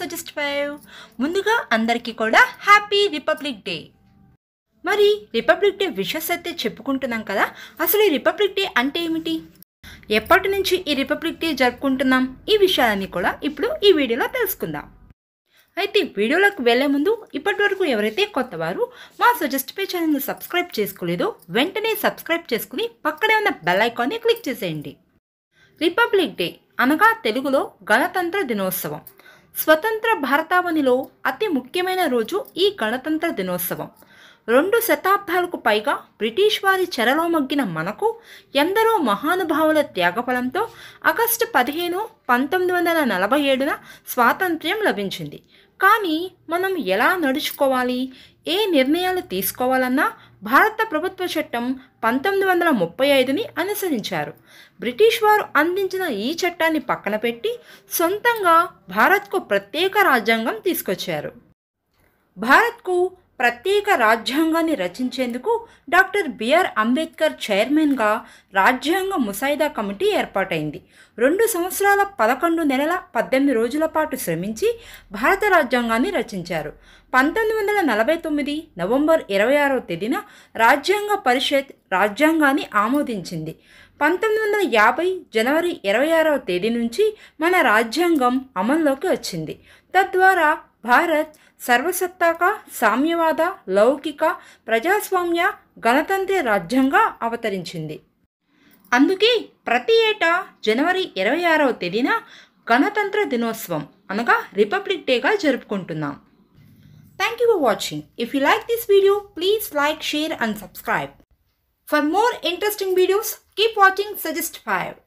suggest five ముందుగా అందరికీ కూడా హ్యాపీ రిపబ్లిక్ డే మరి రిపబ్లిక్ డే విషెస్ అయితే చెప్పుకుంటున్నాం కదా అసలు ఈ రిపబ్లిక్ డే అంటే ఏమిటి ఎప్పటి నుంచి ఈ రిపబ్లిక్ డే జరుపుకుంటున్నాం ఈ విషయాలన్నీ కూడా ఇప్పుడు ఈ వీడియోలో తెలుసుకుందాం అయితే వీడియోలోకి వెళ్లే ముందు ఇప్పటి వరకు ఎవరైతే కొత్తవారు మా సజెస్ట్ పే ఛానల్ని సబ్స్క్రైబ్ చేసుకోలేదో వెంటనే సబ్స్క్రైబ్ చేసుకుని పక్కనే ఉన్న బెల్ ఐకాన్ని క్లిక్ చేసేయండి రిపబ్లిక్ డే అనగా తెలుగులో గణతంత్ర దినోత్సవం స్వతంత్ర భారతావనిలో అతి ముఖ్యమైన రోజు ఈ గణతంత్ర దినోత్సవం రెండు శతాబ్దాలకు పైగా బ్రిటిష్ వారి చెరలో మగ్గిన మనకు ఎందరో మహానుభావుల త్యాగఫలంతో ఆగస్టు పదిహేను పంతొమ్మిది వందల నలభై ఏడున స్వాతంత్ర్యం లభించింది కానీ మనం ఎలా నడుచుకోవాలి ఏ నిర్ణయాలు తీసుకోవాలన్నా భారత ప్రభుత్వ చట్టం పంతొమ్మిది వందల ముప్పై ఐదుని అనుసరించారు బ్రిటిష్ వారు అందించిన ఈ చట్టాన్ని పక్కన పెట్టి సొంతంగా భారత్కు ప్రత్యేక రాజ్యాంగం తీసుకొచ్చారు భారత్కు ప్రత్యేక రాజ్యాంగాన్ని రచించేందుకు డాక్టర్ బిఆర్ అంబేద్కర్ చైర్మన్గా రాజ్యాంగ ముసాయిదా కమిటీ ఏర్పాటైంది రెండు సంవత్సరాల పదకొండు నెలల పద్దెనిమిది రోజుల పాటు శ్రమించి భారత రాజ్యాంగాన్ని రచించారు పంతొమ్మిది వందల నలభై తొమ్మిది నవంబర్ ఇరవై ఆరో తేదీన రాజ్యాంగ పరిషత్ రాజ్యాంగాన్ని ఆమోదించింది పంతొమ్మిది వందల యాభై జనవరి ఇరవై ఆరవ తేదీ నుంచి మన రాజ్యాంగం అమల్లోకి వచ్చింది తద్వారా భారత్ సర్వసత్తాక సామ్యవాద లౌకిక ప్రజాస్వామ్య గణతంత్ర రాజ్యంగా అవతరించింది అందుకే ప్రతి ఏటా జనవరి ఇరవై ఆరవ తేదీన గణతంత్ర దినోత్సవం అనగా రిపబ్లిక్ డేగా జరుపుకుంటున్నాం thank you for watching if you like this video please like share and subscribe for more interesting videos keep watching suggest five